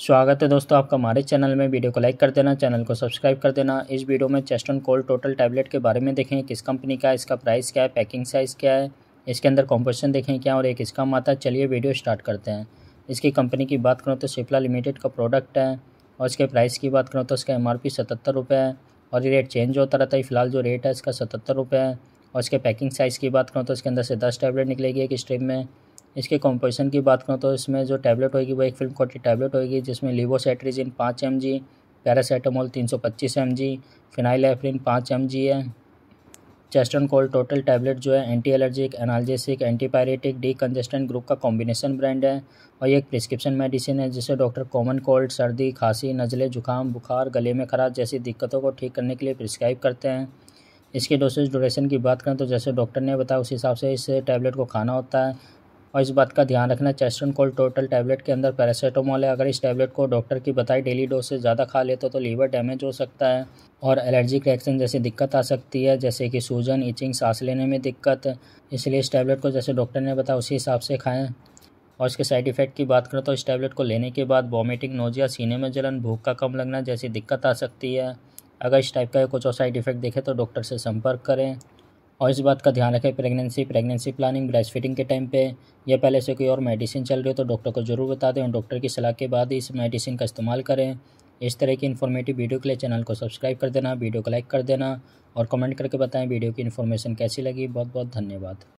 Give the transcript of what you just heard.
स्वागत है दोस्तों आपका हमारे चैनल में वीडियो को लाइक कर देना चैनल को सब्सक्राइब कर देना इस वीडियो में chest and cold total tablet के बारे में देखें किस कंपनी का इसका प्राइस क्या है पैकिंग साइज़ क्या है इसके अंदर कॉम्पोजिशन देखें क्या और एक इसका माता चलिए वीडियो स्टार्ट करते हैं इसकी कंपनी की बात करूँ तो सिप्ला लिमिटेड का प्रोडक्ट है और इसके प्राइस की बात करूँ तो इसका एम आर पी सतहत्तर रुपये है और ये रेट चेंज होता रहता है फिलहाल जो रेट है इसका सतहत्तर रुपये है और इसके पैकिंग साइज़ की बात करूँ तो इसके अंदर से दस टैबलेट निकलेगी एक स्ट्रीम में इसके कॉम्पोजिशन की बात करूँ तो इसमें जो टैबलेट होगी वो एक फिल्म कोटी टैबलेट होगी जिसमें लिवोसेट्रीजिन पाँच एम जी पैरासीटामोल तीन सौ पच्चीस एम जी एफरिन पाँच एम जी है चेस्टन कोल्ड टोटल टैबलेट जो है anti allergic analgesic antipyretic decongestant group का कॉम्बिनेशन ब्रांड है और ये एक प्रिस्क्रिप्शन मेडिसिन है जिसे डॉक्टर कॉमन कोल्ड सर्दी खांसी नज़ले जुकाम बुखार गले में खराश जैसी दिक्कतों को ठीक करने के लिए प्रिस्क्राइब करते हैं इसके डोसेज ड्यूरेशन की बात करें तो जैसे डॉक्टर ने बताया उस हिसाब से इस टैबलेट को खाना होता है और इस बात का ध्यान रखना चेस्टन कोल्ड टोटल टैबलेट के अंदर पैरासीटामोल है अगर इस टैबलेट को डॉक्टर की बताई डेली डोज से ज़्यादा खा लेते हो तो लीवर डैमेज हो सकता है और एलर्जिक रिएक्शन जैसी दिक्कत आ सकती है जैसे कि सूजन इचिंग सांस लेने में दिक्कत इसलिए इस टैबलेट को जैसे डॉक्टर ने बताया उसी हिसाब से खाएँ और इसके साइड इफ़ेक्ट की बात करें तो इस टैबलेट को लेने के बाद वॉमिटिंग नोजिया सीने में जलन भूख का कम लगना जैसी दिक्कत आ सकती है अगर इस टाइप का कुछ और साइड इफ़ेक्ट देखें तो डॉक्टर से संपर्क करें और इस बात का ध्यान रखें pregnancy pregnancy planning breastfeeding के टाइम पे या पहले से कोई और मेडिसिन चल रही हो तो डॉक्टर को ज़रूर बता दें डॉक्टर की सलाह के बाद इस मेडिसिन का इस्तेमाल करें इस तरह की इन्फॉर्मेटिव वीडियो के लिए चैनल को सब्सक्राइब कर देना वीडियो को लाइक कर देना और कमेंट करके बताएं वीडियो की इन्फॉर्मेशन कैसी लगी बहुत बहुत धन्यवाद